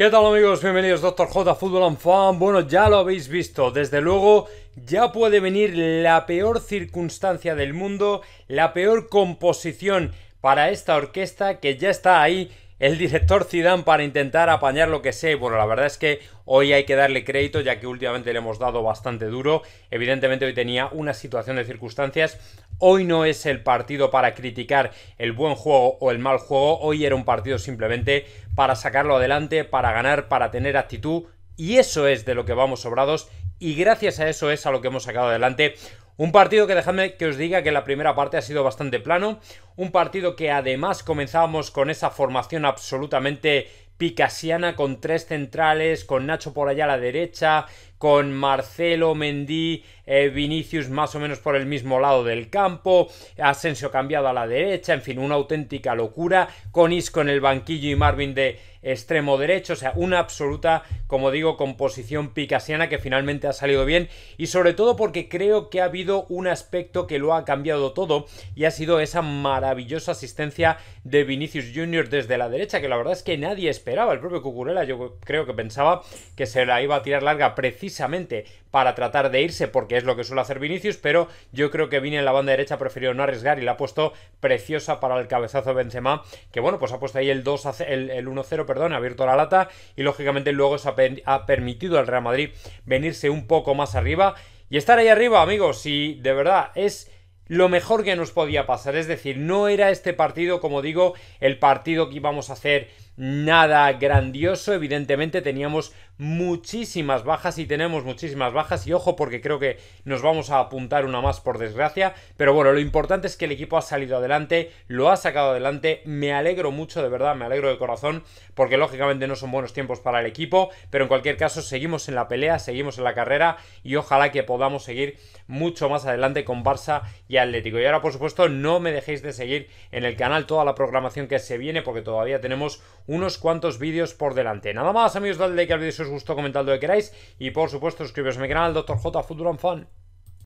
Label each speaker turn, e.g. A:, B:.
A: ¿Qué tal amigos? Bienvenidos Doctor J Fútbol and Fan. Bueno, ya lo habéis visto, desde luego ya puede venir la peor circunstancia del mundo, la peor composición para esta orquesta que ya está ahí el director Zidane para intentar apañar lo que sé. Bueno, la verdad es que hoy hay que darle crédito ya que últimamente le hemos dado bastante duro. Evidentemente hoy tenía una situación de circunstancias. Hoy no es el partido para criticar el buen juego o el mal juego. Hoy era un partido simplemente para sacarlo adelante, para ganar, para tener actitud. Y eso es de lo que vamos sobrados. Y gracias a eso es a lo que hemos sacado adelante un partido que dejadme que os diga que la primera parte ha sido bastante plano, un partido que además comenzábamos con esa formación absolutamente picasiana con tres centrales, con Nacho por allá a la derecha, con Marcelo, Mendy, eh, Vinicius más o menos por el mismo lado del campo, Asensio cambiado a la derecha, en fin, una auténtica locura, con Isco en el banquillo y Marvin de extremo derecho, o sea, una absoluta, como digo, composición picasiana que finalmente ha salido bien y sobre todo porque creo que ha habido un aspecto que lo ha cambiado todo y ha sido esa maravillosa asistencia de Vinicius Jr. desde la derecha, que la verdad es que nadie esperaba, el propio Cucurella yo creo que pensaba que se la iba a tirar larga precisamente precisamente para tratar de irse, porque es lo que suele hacer Vinicius, pero yo creo que Vini en la banda derecha prefirió no arriesgar y la ha puesto preciosa para el cabezazo de Benzema, que bueno, pues ha puesto ahí el 2 el, 1-0, perdón, ha abierto la lata y lógicamente luego se ha, permitido al Real Madrid venirse un poco más arriba y estar ahí arriba, amigos, si de verdad es lo mejor que nos podía pasar, es decir, no era este partido, como digo, el partido que íbamos a hacer nada grandioso. Evidentemente teníamos muchísimas bajas y tenemos muchísimas bajas y ojo porque creo que nos vamos a apuntar una más por desgracia. Pero bueno, lo importante es que el equipo ha salido adelante, lo ha sacado adelante. Me alegro mucho, de verdad, me alegro de corazón porque lógicamente no son buenos tiempos para el equipo. Pero en cualquier caso, seguimos en la pelea, seguimos en la carrera y ojalá que podamos seguir mucho más adelante con Barça y Atlético. Y ahora, por supuesto, no me dejéis de seguir en el canal toda la programación que se viene porque todavía tenemos unos cuantos vídeos por delante. Nada más, amigos, dadle like al vídeo si os gustó, comentad lo que queráis y por supuesto suscribiros a mi canal, Dr. J futuro Fan.